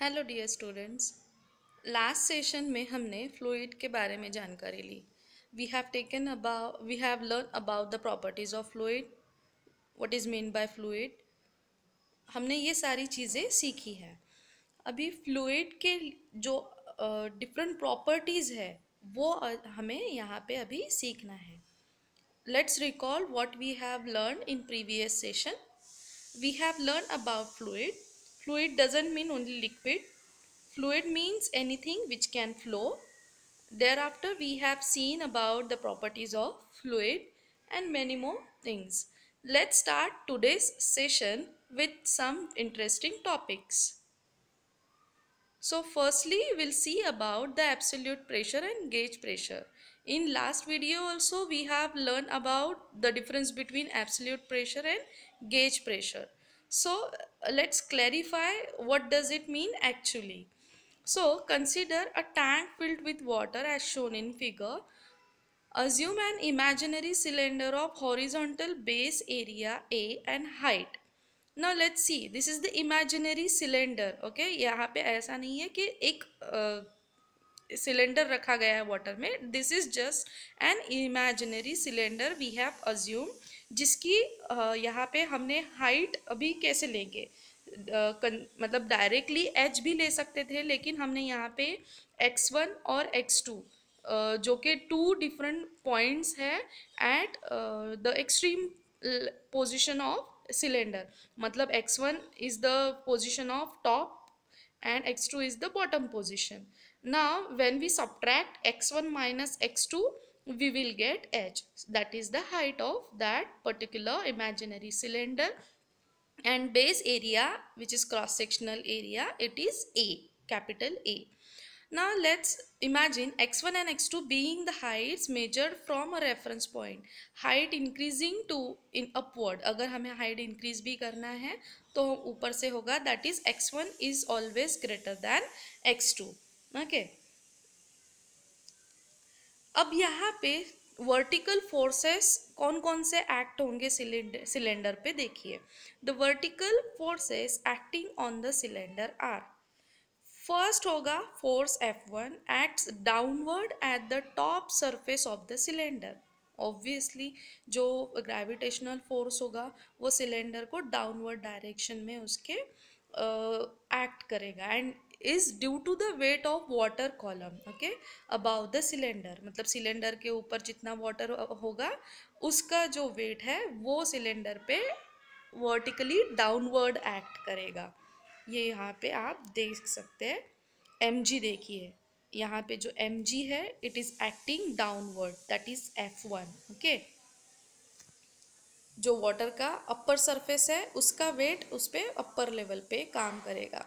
Hello dear students last session में हमने fluid के बारे में जानकारी ली we have taken about we have learn about the properties of fluid what is mean by fluid हमने ये सारी चीज़ें सीखी हैं अभी फ्लूइड के जो डिफरेंट uh, प्रॉपर्टीज़ है वो हमें यहाँ पे अभी सीखना है let's recall what we have learn in previous session we have learn about fluid Fluid doesn't mean only liquid. Fluid means anything which can flow. Thereafter we have seen about the properties of fluid and many more things. Let's start today's session with some interesting topics. So firstly, we'll see about the absolute pressure and gauge pressure. In last video also, we have learned about the difference between absolute pressure and gauge pressure so let's clarify what does it mean actually so consider a tank filled with water as shown in figure assume an imaginary cylinder of horizontal base area a and height now let's see this is the imaginary cylinder okay यहाँ पे ऐसा नहीं है कि एक cylinder रखा गया है water में This is just an imaginary cylinder. We have assumed. जिसकी यहाँ पे हमने हाइट अभी कैसे लेंगे मतलब डायरेक्टली एच भी ले सकते थे लेकिन हमने यहाँ पे एक्स वन और एक्स टू जो कि टू डिफरेंट पॉइंट्स है at the extreme position of cylinder मतलब X one is the position of top and x two is the bottom position ना when we subtract X one minus X two we will get h that is the height of that particular imaginary cylinder and base area which is cross sectional area it is a capital a now let's imagine x1 and x2 being the heights measured from a reference point height increasing to in upward agar hame height increase bhi karna hai to upar se hoga that is x1 is always greater than x2 okay अब यहाँ पे vertical forces कौन कौन से act होंगे cylinder cylinder पे देखिए the vertical forces acting on the cylinder are first होगा force F one acts downward at the top surface of the cylinder obviously जो ग्रेविटेशनल फोर्स होगा वो सिलेंडर को डाउनवर्ड डायरेक्शन में उसके एक्ट uh, करेगा and is due to the weight of water column okay above the cylinder मतलब cylinder के ऊपर जितना वाटर होगा उसका जो वेट है वो सिलेंडर पे वर्टिकली डाउनवर्ड एक्ट करेगा ये यहाँ पे आप देख सकते हैं एम जी देखिए यहाँ पे जो एम जी है it is acting downward that is F one okay जो वाटर का अपर सरफेस है उसका वेट उस पर अपर लेवल पे काम करेगा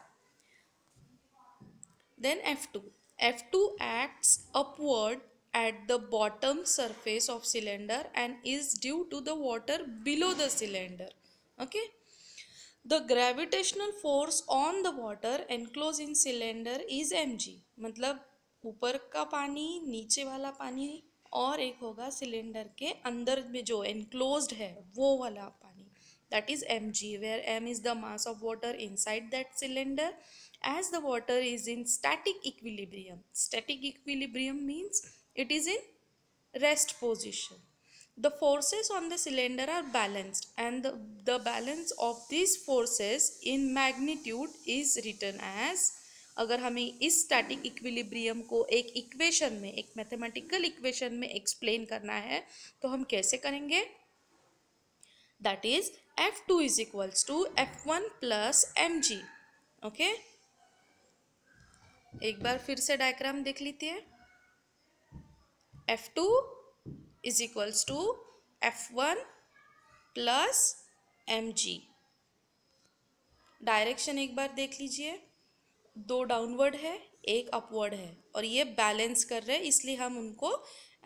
Then F2. F2 acts upward at the bottom surface of cylinder and is due to the water below the cylinder. Okay. The gravitational force on the water enclosed in cylinder is mg. मतलब ऊपर का पानी नीचे वाला पानी और एक होगा सिलेंडर के अंदर में जो एनक्लोज्ड है वो वाला पानी that is mg where m is the mass of water inside that cylinder as the water is in static equilibrium static equilibrium means it is in rest position the forces on the cylinder are balanced and the, the balance of these forces in magnitude is written as अगर हमें इस static equilibrium को एक equation में एक mathematical equation में explain करना है तो हम कैसे करेंगे that is F two is equals to F one plus M G okay एक बार फिर से डायग्राम देख है F two is equals to F one plus M G direction एक बार देख लीजिए दो डाउनवर्ड है एक अपवर्ड है और ये बैलेंस कर रहे हैं इसलिए हम उनको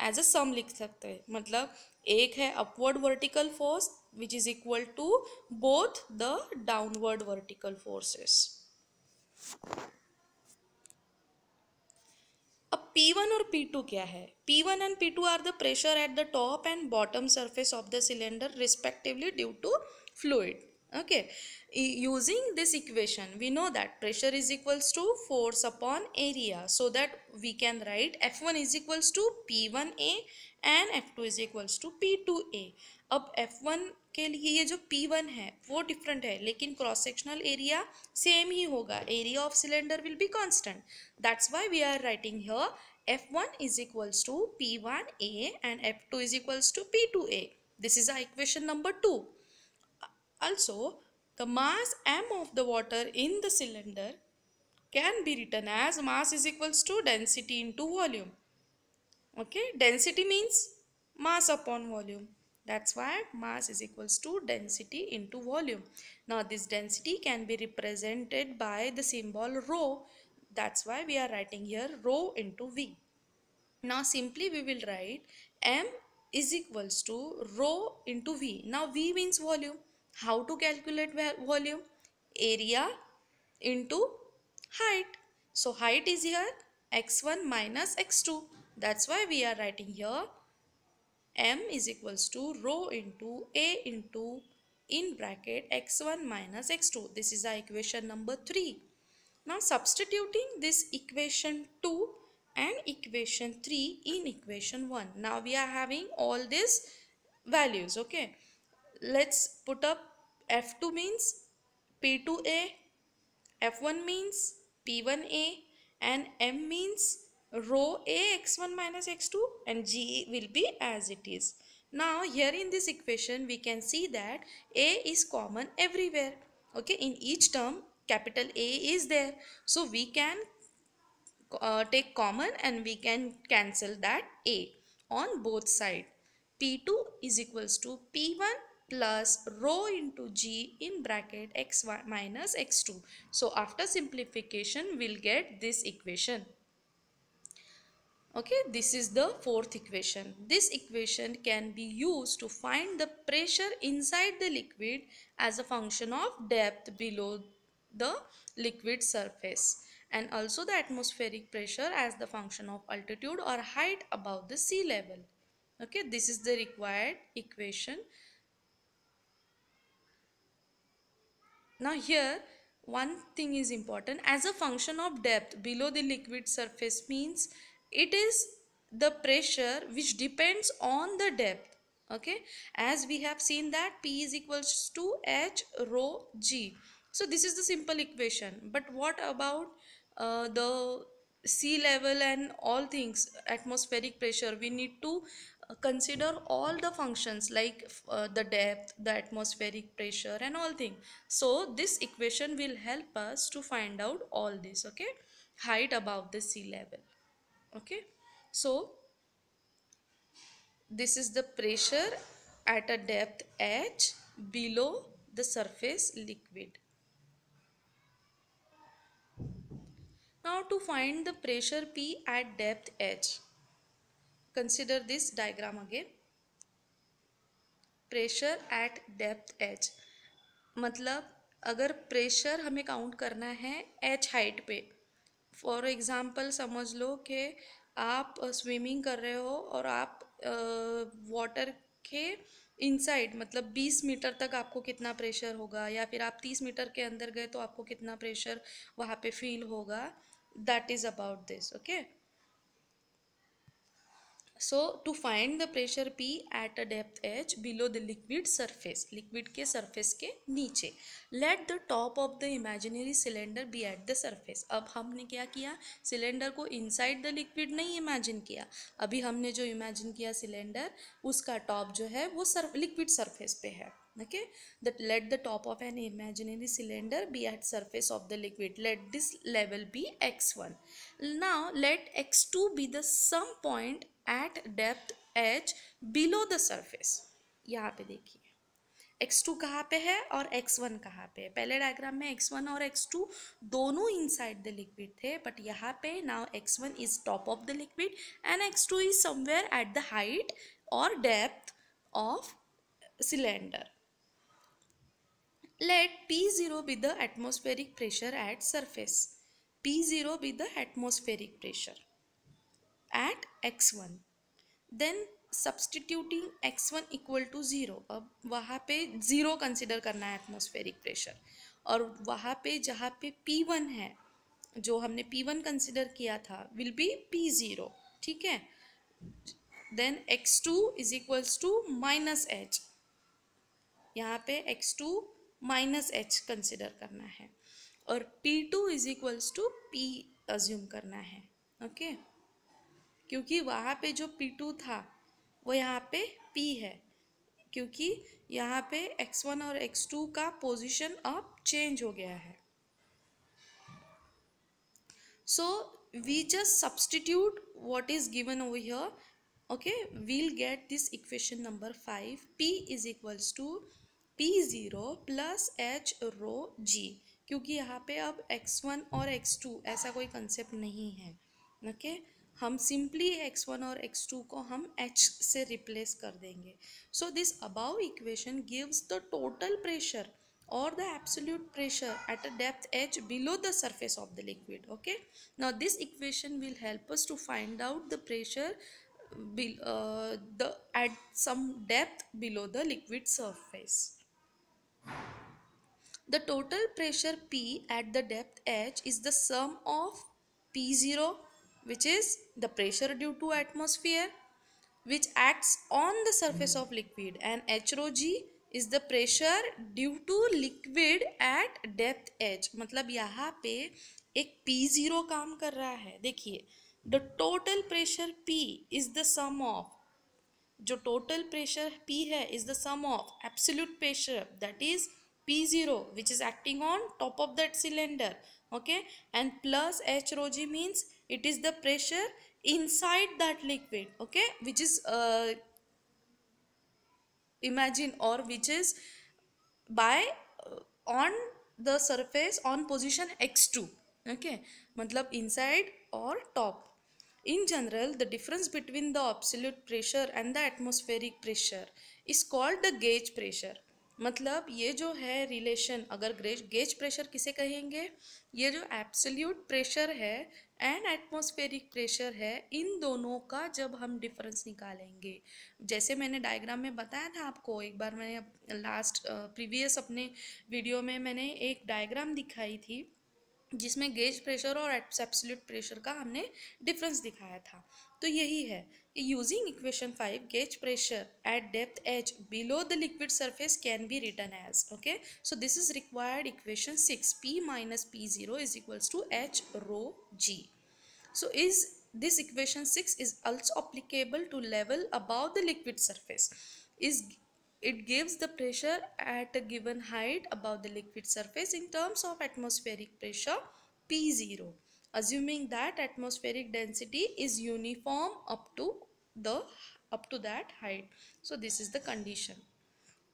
एज अ सम लिख सकते हैं मतलब एक है upward vertical force which is equal to both the downward vertical forces. P1 और P2 क्या है P1 and P2 are the pressure at the top and bottom surface of the cylinder respectively due to fluid. Okay, using this equation, we know that pressure is equals to force upon area. So that we can write F1 is equals to P1A and F2 is equals to P2A. अब F1 के लिए ये जो P one है वो different है लेकिन cross sectional area same ही होगा area of cylinder will be constant that's why we are writing ह F one is equals to P one A and F two is equals to P two A this is a number two also the mass M of the water in the cylinder can be return as mass is equals to density into volume okay density means mass upon volume That's why mass is equals to density into volume. Now this density can be represented by the symbol rho. That's why we are writing here rho into V. Now simply we will write M is equals to rho into V. Now V means volume. How to calculate volume? Area into height. So height is here x1 minus x2. That's why we are writing here m is equals to rho into a into in bracket x1 minus x2. This is our equation number 3. Now substituting this equation 2 and equation 3 in equation 1. Now we are having all these values. Okay. Let's put up F2 means P2A, F1 means P1A and M means rho A x1 minus x2 and G will be as it is. Now here in this equation we can see that A is common everywhere. Okay, in each term capital A is there. So we can uh, take common and we can cancel that A on both side. P2 is equals to P1 plus rho into G in bracket x1 minus x2. So after simplification we'll get this equation okay this is the fourth equation this equation can be used to find the pressure inside the liquid as a function of depth below the liquid surface and also the atmospheric pressure as the function of altitude or height above the sea level okay this is the required equation now here one thing is important as a function of depth below the liquid surface means it is the pressure which depends on the depth okay as we have seen that p is equals to h rho g so this is the simple equation but what about uh, the sea level and all things atmospheric pressure we need to uh, consider all the functions like uh, the depth the atmospheric pressure and all things. so this equation will help us to find out all this okay height above the sea level okay so this is the pressure at a depth h below the surface liquid now to find the pressure p at depth h consider this diagram again pressure at depth H मतलब अगर pressure हमें count करना है H height पे for example समझ लो कि आप स्विमिंग कर रहे हो और आप वाटर के इनसाइड मतलब 20 मीटर तक आपको कितना प्रेशर होगा या फिर आप 30 मीटर के अंदर गए तो आपको कितना प्रेशर वहाँ पे फील होगा that is about this okay so to find the pressure P at a depth H below the liquid surface liquid के सरफेस के नीचे let the top of the imaginary cylinder be at the surface अब हमने क्या किया cylinder को inside the liquid नहीं imagine किया अभी हमने जो इमेजिन किया सिलेंडर उसका टॉप जो है वो सर लिक्विड सरफेस पे है okay that let the top of an imaginary cylinder be at surface of the liquid let this level be x one now let x two be the some point at depth H below the surface यहाँ पे देखिए x2 कहाँ पे है और x1 कहाँ पे है पहले डायग्राम में x1 और x2 दोनों इनसाइड द लिक्विड थे बट यहाँ पे now x1 is top of the liquid and x two is somewhere at the height और depth of cylinder let p zero be the atmospheric pressure at surface p zero be the atmospheric pressure at x1 then substituting x one equal to zero अब वहाँ पे zero consider करना है atmospheric pressure और वहाँ पे जहाँ पे पी वन है जो हमने पी वन कंसिडर किया था विल बी पी ज़ीरो ठीक है then x two is equals to minus h यहाँ पे x two minus h consider करना है और p two is equals to p assume करना है ओके okay? क्योंकि वहाँ पे जो पी टू था वो यहाँ पे पी है क्योंकि यहाँ पे एक्स वन और एक्स टू का पोजिशन अब चेंज हो गया है so we just substitute what is given over here we'll get this equation number five p is equals to p zero plus h rho g क्योंकि यहाँ पे अब एक्स वन और एक्स टू ऐसा कोई कंसेप्ट नहीं है ओके okay? हम सिंपली एक्स वन और एक्स टू को हम एच से रिप्लेस कर देंगे so this above equation gives the total pressure और the absolute pressure at a depth H below the surface of the liquid okay now this equation will help us to find out the pressure the at some depth below the liquid surface the total pressure P at the depth h is the sum of p0 which is the pressure due to atmosphere which acts on the surface of liquid and h rho g is the pressure due to liquid at depth h मतलब यहाँ पे एक P0 काम कर रहा है देखिए the total pressure P is the sum of जो total pressure P है is the sum of absolute pressure that is P0 which is acting on top of that cylinder okay and plus h rho g means it is the pressure inside that liquid okay which is uh, imagine or which is by uh, on the surface on position x2 okay matlab inside or top in general the difference between the absolute pressure and the atmospheric pressure is called the gauge pressure मतलब ये जो है relation अगर graze gauge pressure किसे कहेंगे ये जो absolute pressure है एंड एटमॉस्फेरिक प्रेशर है इन दोनों का जब हम डिफरेंस निकालेंगे जैसे मैंने डायग्राम में बताया था आपको एक बार मैंने लास्ट प्रीवियस अपने वीडियो में मैंने एक डायग्राम दिखाई थी जिसमें गेज प्रेशर और एब्सोल्यूट प्रेशर का हमने डिफरेंस दिखाया था तो यही है using equation 5 gauge pressure at depth h below the liquid surface can be written as okay so this is required equation 6 p minus p0 is equals to h rho g so is this equation 6 is also applicable to level above the liquid surface is it gives the pressure at a given height above the liquid surface in terms of atmospheric pressure p0 assuming that atmospheric density is uniform up to the up to that height. So this is the condition.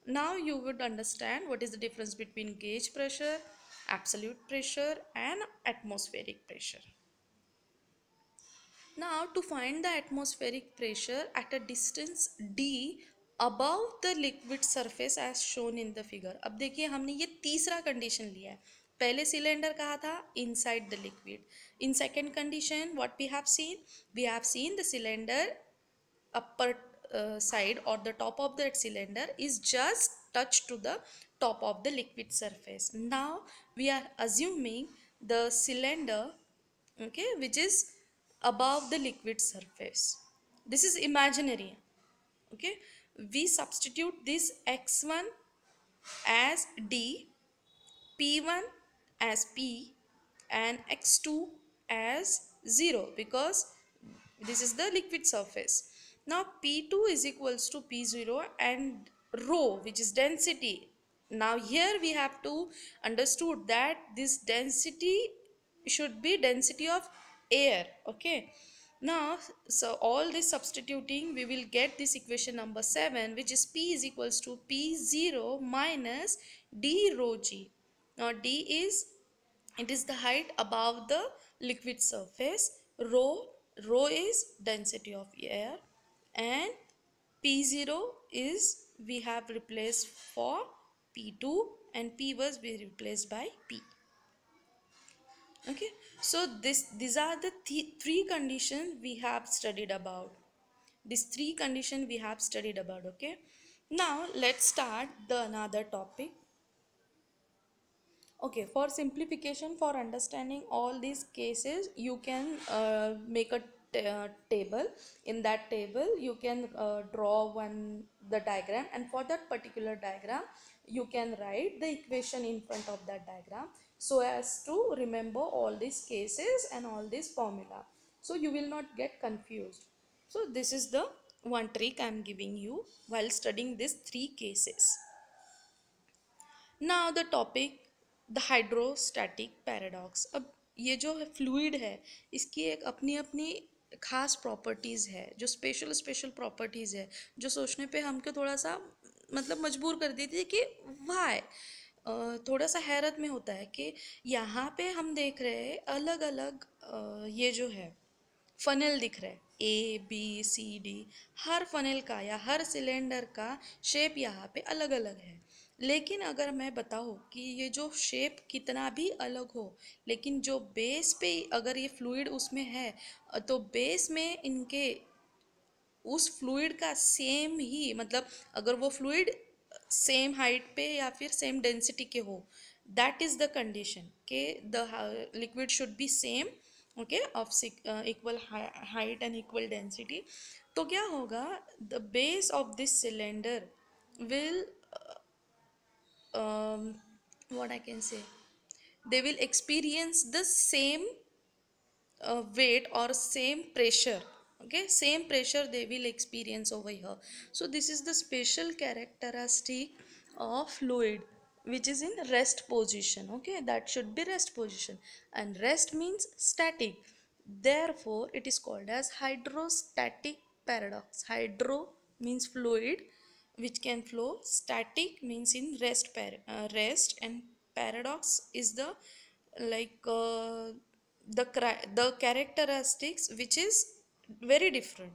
Now you would understand what is the difference between gauge pressure, absolute pressure and atmospheric pressure. Now to find the atmospheric pressure at a distance d above the liquid surface as shown in the figure. ab dekhiye humne ye teesra condition liya hai पहले cylinder कहा था inside the liquid in second condition what we have seen we have seen the cylinder upper side और the top of that cylinder is just touch to the top of the liquid surface now we are assuming the cylinder okay which is above the liquid surface this is imaginary okay we substitute this x one as d p one as P and X2 as 0 because this is the liquid surface. Now P2 is equals to P0 and rho which is density. Now here we have to understood that this density should be density of air. Okay. Now, so all this substituting, we will get this equation number 7, which is P is equals to P0 minus D rho G. Now, D is it is the height above the liquid surface rho rho is density of air and p0 is we have replaced for p2 and p was we replaced by p okay so this these are the th three conditions we have studied about these three conditions we have studied about okay now let's start the another topic okay for simplification for understanding all these cases you can uh, make a uh, table in that table you can uh, draw one the diagram and for that particular diagram you can write the equation in front of that diagram so as to remember all these cases and all these formula so you will not get confused so this is the one trick i am giving you while studying these three cases now the topic the hydrostatic paradox अब ये जो है fluid है इसकी एक अपनी अपनी खास प्रॉपर्टीज़ है जो स्पेशल स्पेशल प्रॉपर्टीज़ है जो सोचने पे हमको थोड़ा सा मतलब मजबूर कर देती है कि वाह थोड़ा सा हैरत में होता है कि यहाँ पे हम देख रहे हैं अलग अलग ये जो है फनल दिख रहा है ए बी सी डी हर फनल का या हर सिलेंडर का शेप यहाँ पे अलग अलग है लेकिन अगर मैं बताऊँ कि ये जो शेप कितना भी अलग हो लेकिन जो बेस पे अगर ये फ्लूड उसमें है तो बेस में इनके उस फ्लूड का सेम ही मतलब अगर वो फ्लूड सेम हाइट पे या फिर सेम डेंसिटी के हो दैट इज़ द कंडीशन के the liquid should be same okay of equal height and equal density तो क्या होगा the base of this cylinder will um, what I can say, they will experience the same uh, weight or same pressure okay same pressure they will experience over here so this is the special characteristic of fluid which is in rest position okay that should be rest position and rest means static therefore it is called as hydrostatic paradox hydro means fluid which can flow. Static means in rest, uh, rest and paradox is the like uh, the the characteristics which is very different.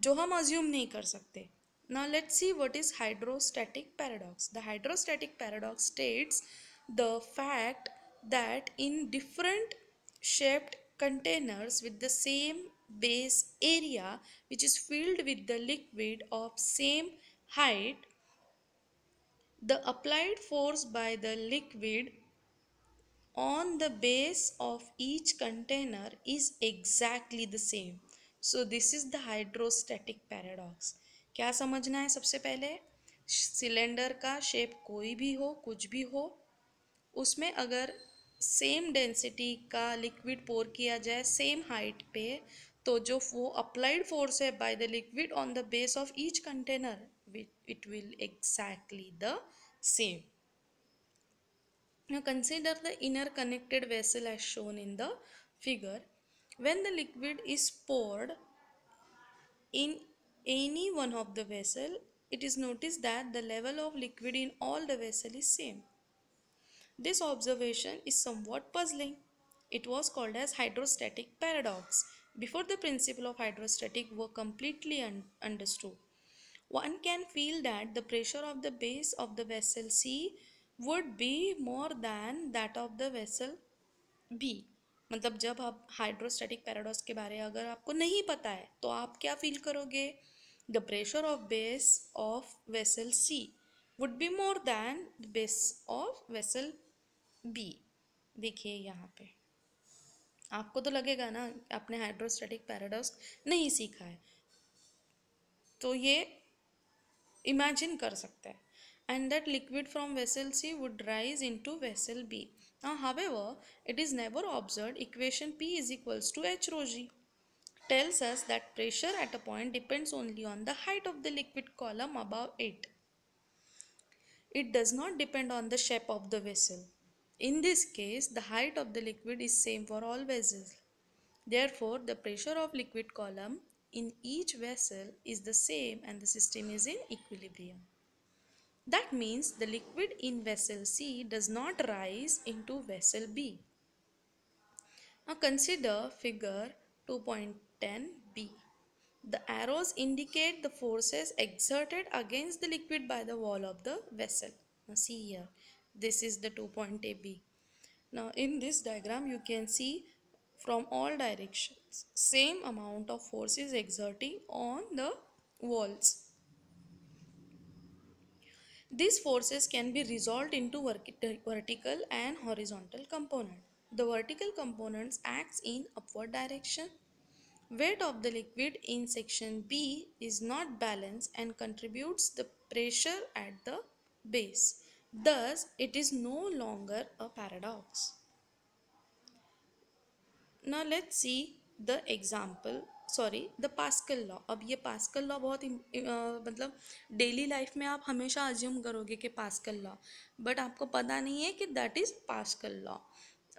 Jo hum assume nahi kar sakte. Now let's see what is hydrostatic paradox. The hydrostatic paradox states the fact that in different shaped containers with the same base area which is filled with the liquid of same height the applied force by the liquid on the base of each container is exactly the same so this is the hydrostatic paradox क्या समझना है सबसे पहले cylinder का shape कोई भी हो कुछ भी हो उसमें अगर सेम डेंसिटी का लिक्विड पोर किया जाए सेम हाइट पे तो जो वो अप्लाइड फोर्स है by the liquid on the base of each container it will exactly the same Now consider the interconnected vessel as shown in the figure. When the liquid is poured in any one of the vessel, it is noticed that the level of liquid in all the vessel is same. This observation is somewhat puzzling. It was called as hydrostatic paradox Before the principle of hydrostatic were completely un understood, one can feel that the pressure of the base of the vessel C would be more than that of the vessel B. मतलब जब आप hydrostatic paradox के बारे में अगर आपको नहीं पता है तो आप क्या फील करोगे the pressure of base of vessel C would be more than base of vessel B देखिए यहाँ पे आपको तो लगेगा ना आपने हाइड्रोस्टेटिक पैराडॉक्स नहीं सीखा है तो ये इमेजिन कर सकते हैं and that liquid from vessel C would rise into vessel B however it is never observe equation p is equals to h rho g tells us that pressure at a point depends only on the height of the liquid column above it it does not depend on the shape of the vessel In this case, the height of the liquid is same for all vessels. Therefore, the pressure of liquid column in each vessel is the same and the system is in equilibrium. That means the liquid in vessel C does not rise into vessel B. Now consider figure 2.10b. The arrows indicate the forces exerted against the liquid by the wall of the vessel. Now see here this is the two point AB. Now in this diagram you can see from all directions same amount of force is exerting on the walls. These forces can be resolved into vertical and horizontal component. The vertical components acts in upward direction. Weight of the liquid in section B is not balanced and contributes the pressure at the base. Thus, it is no longer a paradox. Now let's see the example sorry the Pascal law अब ये pascal law बहुत मतलब daily life में आप हमेशा assume करोगे कि Pascal law but आपको पता नहीं है कि दैट इज़ पास्कल लॉ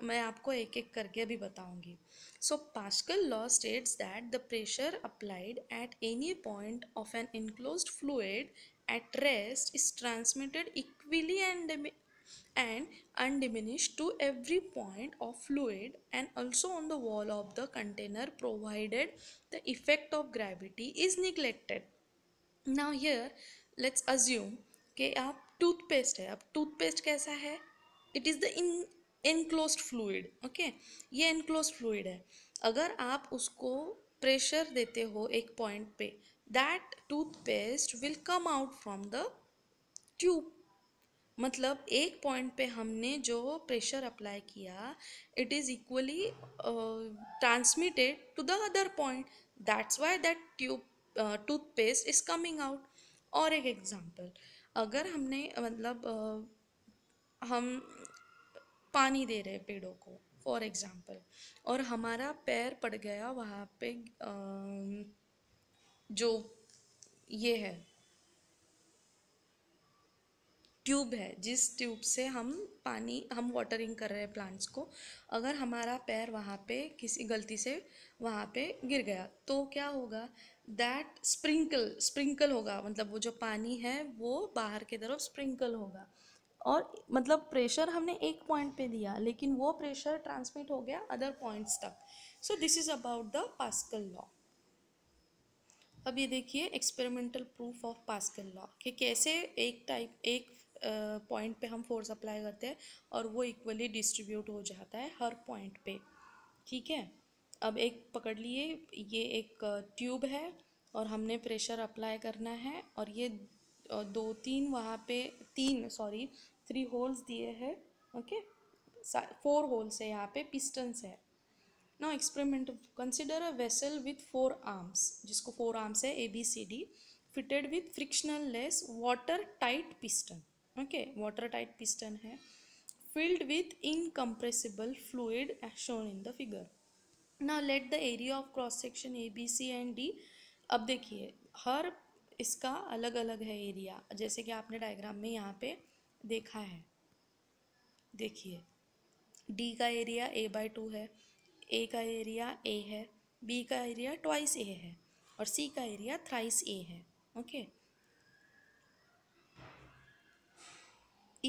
मैं आपको एक एक करके अभी बताऊंगी so Pascal law states that the pressure applied at any point of an enclose fluid at rest is transmitted equally and and undiminished to every point of fluid and also on the wall of the container provided the effect of gravity is neglected now here let's assume ke aap toothpaste hai ab toothpaste kaisa hai it is the in enclosed fluid okay ye enclosed fluid hai agar aap usko pressure dete ho ek point pe toothpaste will come out from the tube मतलब एक point पे हमने जो pressure apply किया it is equally transmitted to the other point that's why that tube toothpaste is coming out और एक example अगर हमने मतलब uh, हम पानी दे रहे पेड़ों को फॉर एग्ज़ाम्पल और हमारा पैर पड़ गया वहाँ पे uh, जो ये है ट्यूब है जिस ट्यूब से हम पानी हम वाटरिंग कर रहे हैं प्लांट्स को अगर हमारा पैर वहाँ पे किसी गलती से वहाँ पे गिर गया तो क्या होगा दैट स्प्रिंकल स्प्रिंकल होगा मतलब वो जो पानी है वो बाहर की तरफ स्प्रिंकल होगा और मतलब प्रेशर हमने एक पॉइंट पे दिया लेकिन वो प्रेशर ट्रांसमिट हो गया अदर पॉइंट्स तक so this is about the Pascal law अब ये देखिए experimental proof of Pascal law कि कैसे एक टाइप एक पॉइंट पे हम फोर्स अप्लाई करते हैं और वो इक्वली डिस्ट्रीब्यूट हो जाता है हर पॉइंट पे ठीक है अब एक पकड़ लिए ये एक ट्यूब है और हमने प्रेशर अप्लाई करना है और ये दो तीन वहाँ पे तीन सॉरी थ्री होल्स दिए हैं ओके फोर होल्स है यहाँ पे पिस्टन्स है now experiment consider a vessel with four arms जिसको फोर आर्म्स है A B C D fitted with frictional less water tight piston okay water tight piston है filled with incompressible fluid as shown in the figure Now let the area of cross section A B C and D अब देखिए हर इसका अलग अलग है area जैसे कि आपने डायग्राम में यहाँ पे देखा है देखिए डी का एरिया ए बाई टू है ए का एरिया ए है बी का एरिया ट्वाइस ए है और सी का एरिया थ्राइस ए है okay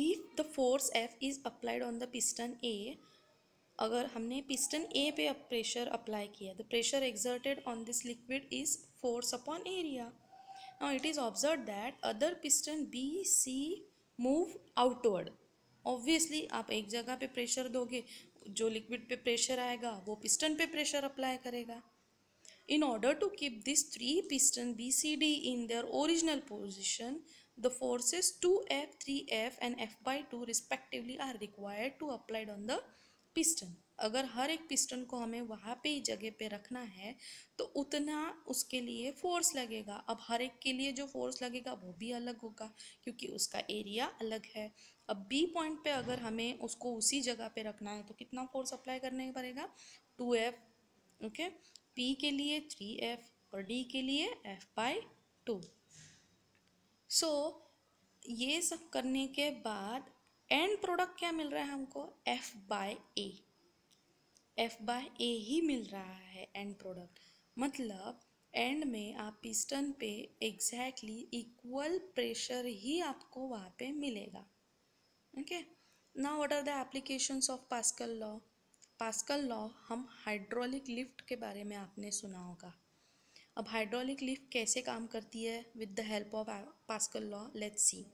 if the force F is applied on the piston A अगर हमने पिस्टन ए पे अब प्रेशर अप्लाई किया the pressure exerted on this liquid is force upon area ना it is observe that other piston B C move outward obviously आप एक जगह पे प्रेशर दोगे जो लिक्विड पे प्रेशर आएगा वो पिस्टन पे प्रेशर अप्लाई करेगा in order to keep this three piston B C D in their original position the two F three F and F by two respectively are required to applied on the piston अगर हर एक piston को हमें वहाँ पे ही जगह पे रखना है तो उतना उसके लिए फोर्स लगेगा अब हर एक के लिए जो फोर्स लगेगा वो भी अलग होगा क्योंकि उसका एरिया अलग है अब बी पॉइंट पे अगर हमें उसको उसी जगह पे रखना है तो कितना फोर्स अप्लाई करने पड़ेगा टू एफ ओके पी के लिए थ्री एफ और डी के लिए एफ बाई टू सो ये सब करने के बाद एंड प्रोडक्ट क्या मिल रहा है हमको F by A F by A ही मिल रहा है एंड प्रोडक्ट मतलब एंड में आप पिस्टन पे एग्जैक्टली इक्वल प्रेशर ही आपको वहाँ पे मिलेगा okay now what are the applications of Pascal law Pascal law हम हाइड्रोलिक लिफ्ट के बारे में आपने सुना होगा अब हाइड्रोलिक लिफ्ट कैसे काम करती है with the help of Pascal law let's see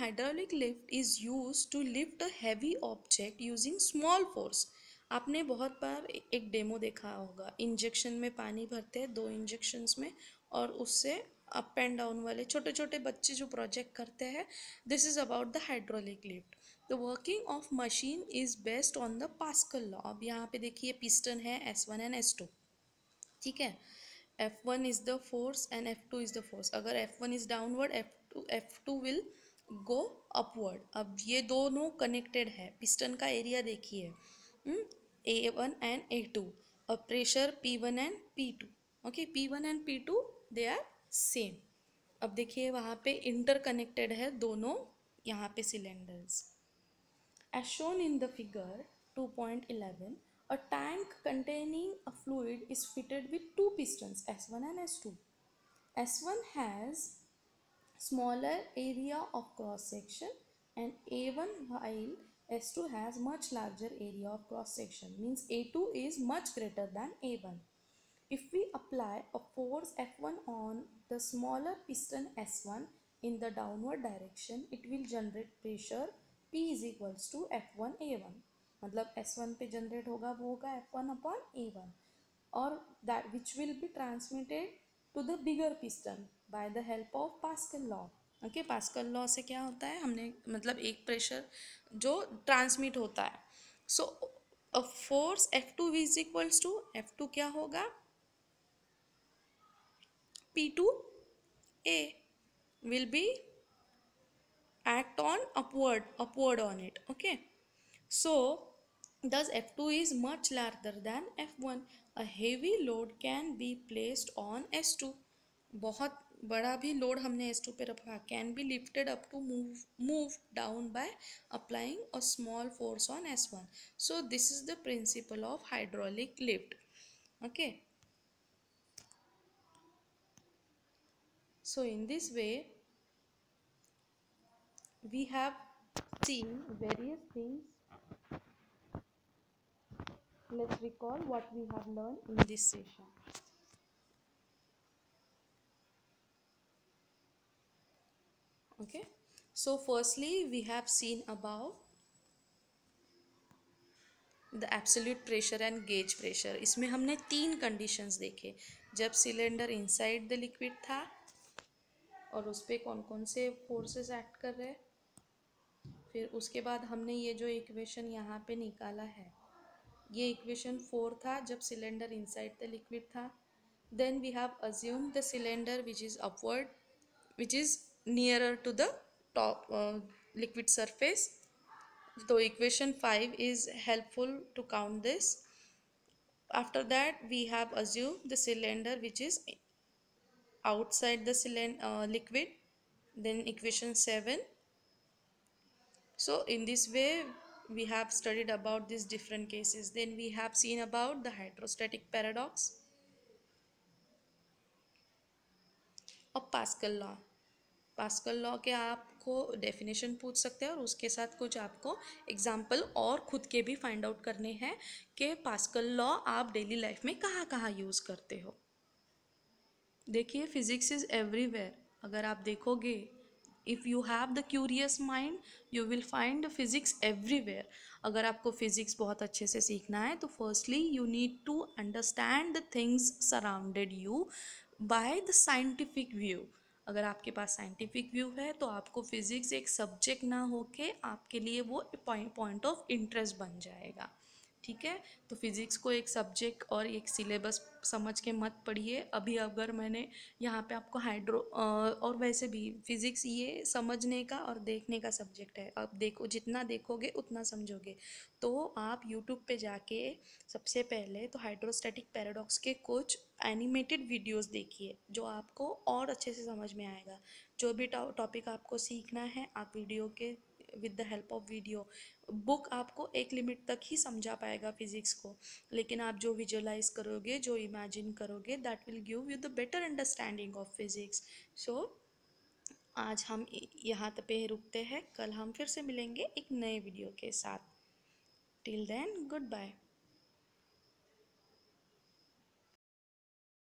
hydraulic lift is use to lift lift a heavy object using small आपने बहुत बार एक डेमो देखा होगा इंजेक्शन में पानी भरते हैं दो इंजेक्शन्स में और उससे अप एंड डाउन वाले छोटे छोटे बच्चे जो प्रोजेक्ट करते हैं this is about the hydraulic lift the working of machine is based on the Pascal law अब यहाँ पे देखिए पिस्टन है S one and S two ठीक है F one is the force and F two is the force अगर F one is downward F two F two will go upward अब ये दोनों कनेक्टेड है पिस्टन का एरिया देखिए A one and A to अब pressure p one and p two okay p one and p two they are same अब देखिए वहाँ पे इंटरकनेक्टेड है दोनों यहाँ पे cylinders as shown in the figure two point eleven a tank containing a fluid is fitted with two pistons S one and S two S one has smaller area of cross section and A one while S two has much larger area of cross section means A two is much greater than A one If we apply a force F1 on the smaller piston S1 in the downward direction, it will generate pressure P is equals to F1 A1. मतलब S1 पे generate होगा वो होगा F1 upon A1 और that which will be transmitted to the bigger piston by the help of Pascal law. Okay Pascal law से क्या होता है हमने मतलब एक प्रेशर जो ट्रांसमिट होता है so a force F two is equals to F two क्या होगा p2 a will be act on upward upward on it okay so thus F2 is much larger than F1 a heavy load can be placed on S2 bahut बड़ा भी load हमने S two पे रखा can be lifted up to move move down by applying a small force on S one so this is the principle of hydraulic lift okay So in this way we have seen various things. Let's recall what we have learned in this session. Okay, so firstly we have seen about the absolute pressure and gauge pressure इसमें हमने तीन conditions देखे जब cylinder inside the liquid था और उस पर कौन कौन से फोर्सेस एक्ट कर रहे हैं फिर उसके बाद हमने ये जो इक्वेशन यहाँ पे निकाला है ये इक्वेशन फोर था जब सिलेंडर इनसाइड द लिक्विड था then we have assume the cylinder which is upward which is nearer to the top liquid surface तो equation five is helpful to count this after that we have assume the cylinder which is outside the cylinder liquid then equation 7 so in this way we have studied about these different cases then we have seen about the hydrostatic paradox of pascal law Pascal law के आपको definition पूछ सकते हैं और उसके साथ कुछ आपको एग्जांपल और खुद के भी फाइंड आउट करने हैं कि पास्कल लॉ आप डेली लाइफ में कहाँ कहाँ यूज़ करते हो देखिए फिज़िक्स इज़ एवरीवेयर अगर आप देखोगे if you have the curious mind you will find physics everywhere अगर आपको फिज़िक्स बहुत अच्छे से सीखना है तो firstly you need to understand the things surrounded you by the scientific view अगर आपके पास साइंटिफिक व्यू है तो आपको फिज़िक्स एक सब्जेक्ट ना होके आपके लिए वो पॉइंट ऑफ इंटरेस्ट बन जाएगा ठीक है तो फिज़िक्स को एक सब्जेक्ट और एक सिलेबस समझ के मत पढ़िए अभी अगर मैंने यहाँ पे आपको हाइड्रो और वैसे भी फिज़िक्स ये समझने का और देखने का सब्जेक्ट है अब देखो जितना देखोगे उतना समझोगे तो आप यूट्यूब पे जाके सबसे पहले तो हाइड्रोस्टैटिक पैराडॉक्स के कुछ एनिमेटेड वीडियोस देखिए जो आपको और अच्छे से समझ में आएगा जो भी टॉपिक आपको सीखना है आप वीडियो के with the help of video book आपको एक लिमिट तक ही समझा पाएगा फिजिक्स को लेकिन आप जो विजुअलाइज करोगे जो इमेजिन करोगे that will give you the better understanding of physics so आज हम यहाँ पे रुकते हैं कल हम फिर से मिलेंगे एक नए वीडियो के साथ टिल देन गुड बाय